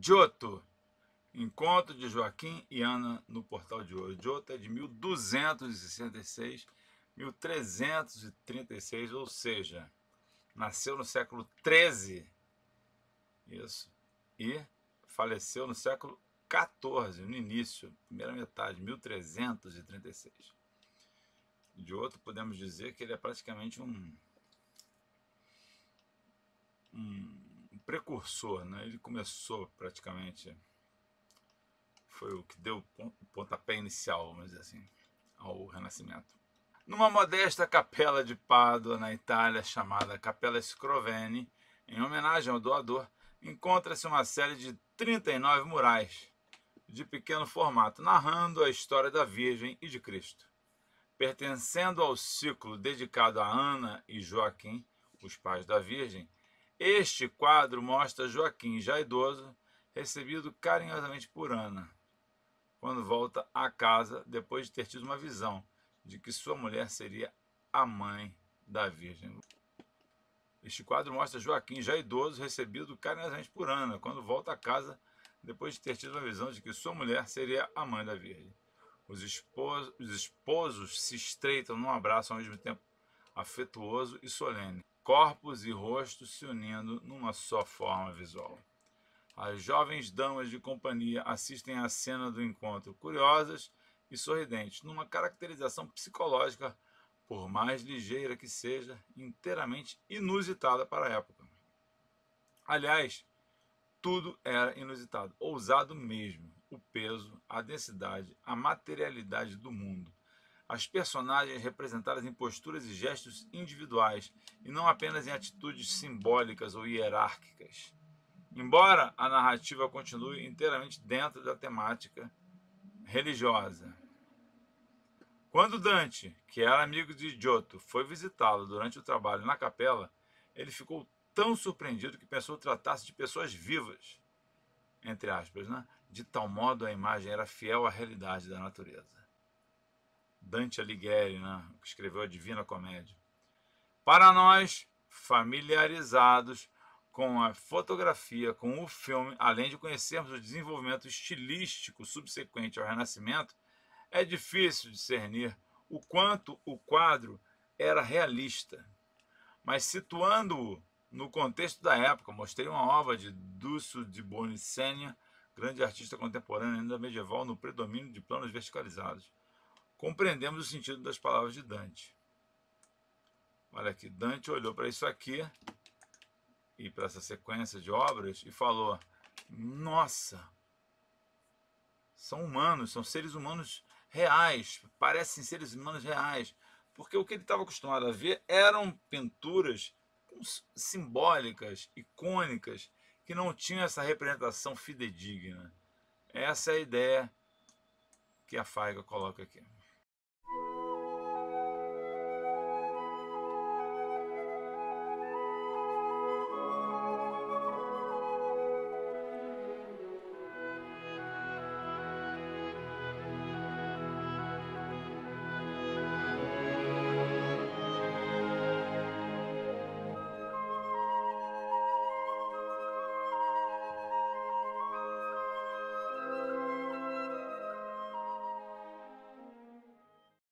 Giotto, encontro de Joaquim e Ana no Portal de Ouro. Giotto é de 1266, 1336, ou seja, nasceu no século 13, isso, e faleceu no século 14, no início, primeira metade, 1336. De outro, podemos dizer que ele é praticamente um, um precursor, né? ele começou praticamente, foi o que deu o pontapé inicial, vamos dizer assim, ao Renascimento. Numa modesta capela de Pádua, na Itália, chamada Capela Scroveni, em homenagem ao doador, encontra-se uma série de 39 murais de pequeno formato, narrando a história da Virgem e de Cristo. Pertencendo ao ciclo dedicado a Ana e Joaquim, os pais da Virgem, este quadro mostra Joaquim, já idoso, recebido carinhosamente por Ana, quando volta à casa depois de ter tido uma visão de que sua mulher seria a mãe da Virgem. Este quadro mostra Joaquim, já idoso, recebido carinhosamente por Ana, quando volta à casa depois de ter tido uma visão de que sua mulher seria a mãe da Virgem. Os esposos, os esposos se estreitam num abraço ao mesmo tempo afetuoso e solene corpos e rostos se unindo numa só forma visual. As jovens damas de companhia assistem à cena do encontro, curiosas e sorridentes, numa caracterização psicológica, por mais ligeira que seja, inteiramente inusitada para a época. Aliás, tudo era inusitado, ousado mesmo. O peso, a densidade, a materialidade do mundo as personagens representadas em posturas e gestos individuais e não apenas em atitudes simbólicas ou hierárquicas. Embora a narrativa continue inteiramente dentro da temática religiosa. Quando Dante, que era amigo de Giotto, foi visitá-lo durante o trabalho na capela, ele ficou tão surpreendido que pensou tratar-se de pessoas vivas, entre aspas, né? De tal modo a imagem era fiel à realidade da natureza. Dante Alighieri, né, que escreveu a Divina Comédia. Para nós, familiarizados com a fotografia, com o filme, além de conhecermos o desenvolvimento estilístico subsequente ao Renascimento, é difícil discernir o quanto o quadro era realista. Mas situando-o no contexto da época, mostrei uma obra de Dusso de Bonicenia, grande artista contemporâneo ainda medieval, no predomínio de planos verticalizados compreendemos o sentido das palavras de Dante. Olha aqui, Dante olhou para isso aqui e para essa sequência de obras e falou: Nossa, são humanos, são seres humanos reais, parecem seres humanos reais, porque o que ele estava acostumado a ver eram pinturas simbólicas, icônicas, que não tinham essa representação fidedigna. Essa é a ideia que a Faiga coloca aqui.